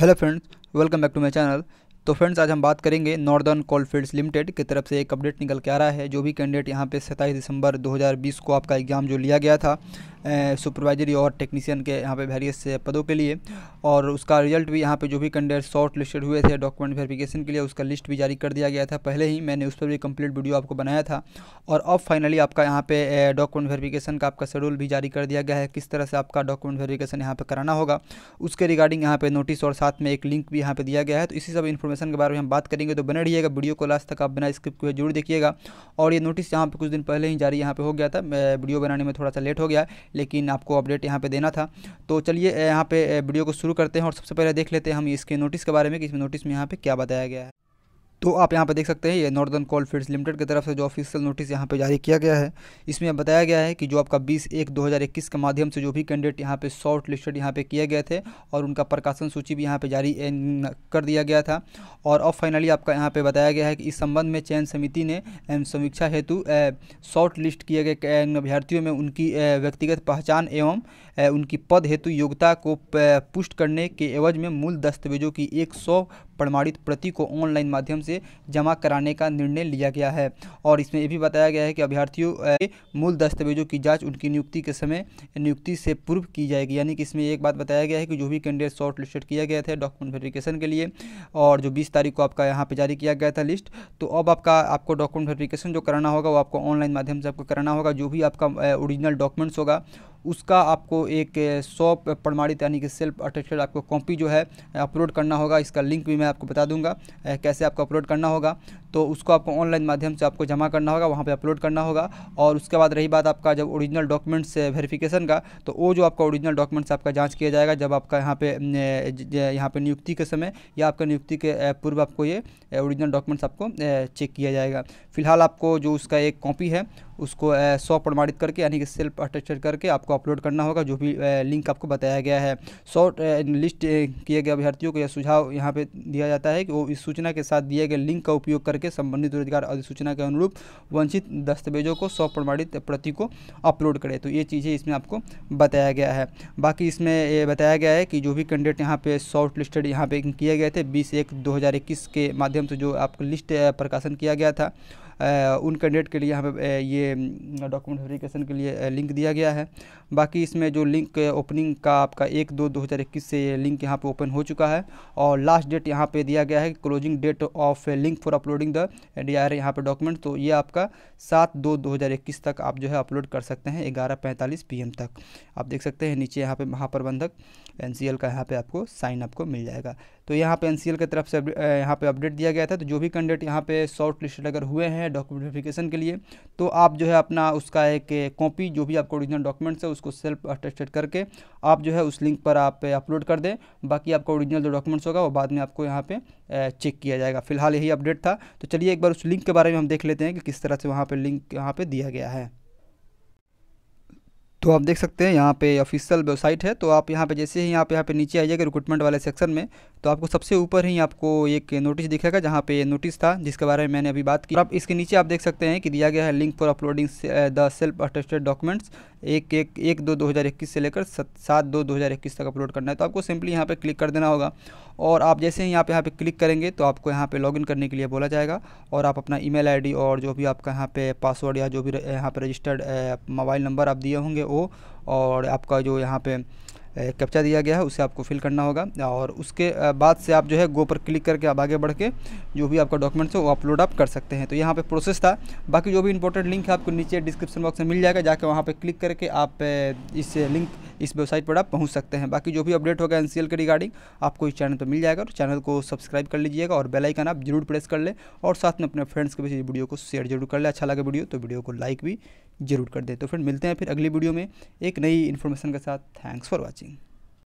hello friends welcome back to my channel तो friends आज हम बात करेंगे नॉर्दर्न फील्ड्स लिमिटेड की तरफ से एक अपडेट निकल के आ रहा है जो भी कैंडिडेट यहाँ पे सत्ताईस दिसंबर 2020 को आपका एग्ज़ाम जो लिया गया था सुपरवाइजरी और टेक्नीशियन के यहाँ पे वेरियस पदों के लिए और उसका रिजल्ट भी यहाँ पे जो भी कैंडिडेट शॉर्ट लिस्टेड हुए थे डॉक्यूमेंट वेरिफिकेशन के लिए उसका लिस्ट भी जारी कर दिया गया था पहले ही मैंने उस पर भी कंप्लीट वीडियो आपको बनाया था और अब फाइनली आपका यहाँ पे डॉक्यूमेंट वेरिफिकेशन का आपका शेड्यूल भी जारी कर दिया गया है किस तरह से आपका डॉक्यूमेंट वेरिफिकेशन यहाँ पर कराना होगा उसके रिगार्डिंग यहाँ पर नोटिस और साथ में एक लिंक भी यहाँ पर दिया गया है तो इसी सब इन्फॉर्मेशन के बारे में हम बात करेंगे तो बने रहिएगा वीडियो को लास्ट तक आप बिना स्क्रिप्ट को जरूर देखिएगा और ये नोटिस यहाँ पर कुछ दिन पहले ही जारी यहाँ पर हो गया था वीडियो बनाने में थोड़ा सा लेट हो गया लेकिन आपको अपडेट यहाँ पे देना था तो चलिए यहाँ पे वीडियो को शुरू करते हैं और सबसे पहले देख लेते हैं हम इसके नोटिस के बारे में कि इसमें नोटिस में यहाँ पे क्या बताया गया है तो आप यहाँ पर देख सकते हैं ये नॉर्दर्न कोल फील्ड्स लिमिटेड की तरफ से जो ऑफिशियल नोटिस यहाँ पे जारी किया गया है इसमें बताया गया है कि जो आपका 20 एक 2021 के माध्यम से जो भी कैंडिडेट यहाँ पे शॉर्ट लिस्टेड यहाँ पे किए गए थे और उनका प्रकाशन सूची भी यहाँ पे जारी कर दिया गया था और अब फाइनली आपका यहाँ पर बताया गया है कि इस संबंध में चयन समिति ने समीक्षा हेतु शॉर्ट लिस्ट किए गए अभ्यर्थियों में उनकी व्यक्तिगत पहचान एवं उनकी पद हेतु योग्यता को पुष्ट करने के एवज में मूल दस्तावेजों की एक प्रमाणित प्रति को ऑनलाइन माध्यम से से जमा कराने का निर्णय लिया गया है और इसमें यह भी बताया गया है कि अभ्यर्थियों के मूल दस्तावेजों की जाँच उनकी नियुक्ति के समय नियुक्ति से पूर्व की जाएगी यानी कि इसमें एक बात बताया गया है कि जो भी कैंडिडेट शॉर्ट लिस्टेड किया गया था डॉक्यूमेंट वेरिफिकेशन के लिए और जो बीस तारीख को आपका यहाँ पर जारी किया गया था लिस्ट तो अब आपका आपको डॉक्यूमेंट वेरिफिकेशन जो कराना होगा वो आपको ऑनलाइन माध्यम से आपको कराना होगा जो भी आपका ओरिजिनल डॉक्यूमेंट्स होगा उसका आपको एक सॉप प्रमाणित यानी कि सेल्फ अटेस्टेड आपको कॉपी जो है अपलोड करना होगा इसका लिंक भी मैं आपको बता दूंगा कैसे आपको अपलोड करना होगा तो उसको आपको ऑनलाइन माध्यम से आपको जमा करना होगा वहाँ पर अपलोड करना होगा और उसके बाद रही बात आपका जब ओरिजिनल डॉक्यूमेंट्स वेरिफिकेशन का तो वो जो आपका ओरिजिनल डॉक्यूमेंट्स आपका जाँच किया जाएगा जब आपका यहाँ पे यहाँ पे नियुक्ति के समय या आपका नियुक्ति के पूर्व आपको ये ओरिजिनल डॉक्यूमेंट्स आपको चेक किया जाएगा फिलहाल आपको जो उसका एक कॉपी है उसको सौ प्रमाणित करके यानी कि सेल्फ अटेस्टेड करके आपको अपलोड करना होगा जो भी लिंक आपको बताया गया है शॉर्ट लिस्ट किए गए अभ्यर्थियों को यह सुझाव यहाँ पर दिया जाता है कि वो इस सूचना के साथ दिए गए लिंक का उपयोग करके संबंधित रोजगार अधिसूचना के अनुरूप वंचित दस्तावेजों को सौ प्रमाणित प्रति को अपलोड करें तो ये चीज़ें इसमें आपको बताया गया है बाकी इसमें ये बताया गया है कि जो भी कैंडिडेट यहाँ पे शॉर्ट लिस्टेड यहाँ पे किए गए थे बीस एक दो के माध्यम से जो आपको लिस्ट प्रकाशन किया गया था उन कैंडिडेट के लिए यहाँ पे ये डॉक्यूमेंट वेरिफिकेशन के लिए लिंक दिया गया है बाकी इसमें जो लिंक ओपनिंग का आपका एक दो दो हज़ार इक्कीस से लिंक यहाँ पे ओपन हो चुका है और लास्ट डेट यहाँ पे दिया गया है closing date of link for uploading the D R यहाँ पर डॉक्यूमेंट तो ये आपका सात दो दो हज़ार इक्कीस तक आप जो है अपलोड कर सकते हैं ग्यारह पैंतालीस पी एम तक आप देख सकते हैं नीचे यहाँ पर महाप्रबंधक एन सी एल का यहाँ पर आपको साइन आपको मिल जाएगा तो यहाँ पे एल की तरफ से यहाँ पे अपडेट दिया गया था तो जो भी कैंडिडेट यहाँ पे शॉर्ट लिस्ट अगर हुए हैं डॉक्यूमेंट वेरिफिकेशन के लिए तो आप जो है अपना उसका एक कॉपी जो भी आपका ओरिजिनल डॉक्यूमेंट्स है उसको सेल्फ अटेस्टेड करके आप जो है उस लिंक पर आप अपलोड कर दें बाकी आपका ओरिजिनल जो डॉक्यूमेंट्स होगा वो बाद में आपको यहाँ पर चेक किया जाएगा फिलहाल यही अपडेट था तो चलिए एक बार उस लिंक के बारे में हम देख लेते हैं कि किस तरह से वहाँ पर लिंक यहाँ पर दिया गया है तो आप देख सकते हैं यहाँ पे ऑफिशियल वेबसाइट है तो आप यहाँ पे जैसे ही आप यहाँ पे नीचे आइएगा रिक्रूटमेंट वाले सेक्शन में तो आपको सबसे ऊपर ही आपको एक नोटिस दिखेगा जहाँ पे नोटिस था जिसके बारे में मैंने अभी बात की आप इसके नीचे आप देख सकते हैं कि दिया गया है link for uploading the self attested documents एक एक एक दो दो हज़ार इक्कीस से लेकर सात दो दो हज़ार इक्कीस तक अपलोड करना है तो आपको सिंपली यहाँ पे क्लिक कर देना होगा और आप जैसे ही यहाँ पे यहाँ पे क्लिक करेंगे तो आपको यहाँ पे लॉगिन करने के लिए बोला जाएगा और आप अपना ईमेल आईडी और जो भी आपका यहाँ पे पासवर्ड या जो भी यहाँ पर रजिस्टर्ड मोबाइल नंबर आप दिए होंगे वो और आपका जो यहाँ पर कैप्चा दिया गया है उसे आपको फिल करना होगा और उसके बाद से आप जो है गो पर क्लिक करके आप आगे बढ़ के जो भी आपका डॉक्यूमेंट्स है वो अपलोड आप कर सकते हैं तो यहाँ पर प्रोसेस था बाकी जो भी इंपॉर्टेंट लिंक है आपको नीचे डिस्क्रिप्शन बॉक्स में मिल जाएगा जाके वहाँ पर क्लिक करके आप इस लिंक इस वेबसाइट पर आप पहुँच सकते हैं बाकी जो भी अपडेट होगा एन के रिगार्डिंग आपको इस चैनल पर मिल जाएगा और चैनल को सब्सक्राइब कर लीजिएगा और बेलाइकन आप जरूर प्रेस कर लें और साथ में अपने फ्रेंड्स के बीच वीडियो को शेयर जरूर कर लें अच्छा लगे वीडियो तो वीडियो को लाइक भी जरूर कर दें तो फ्रेंड मिलते हैं फिर अगली वीडियो में एक नई इन्फॉर्मेशन के साथ थैंक्स फॉर वॉचिंग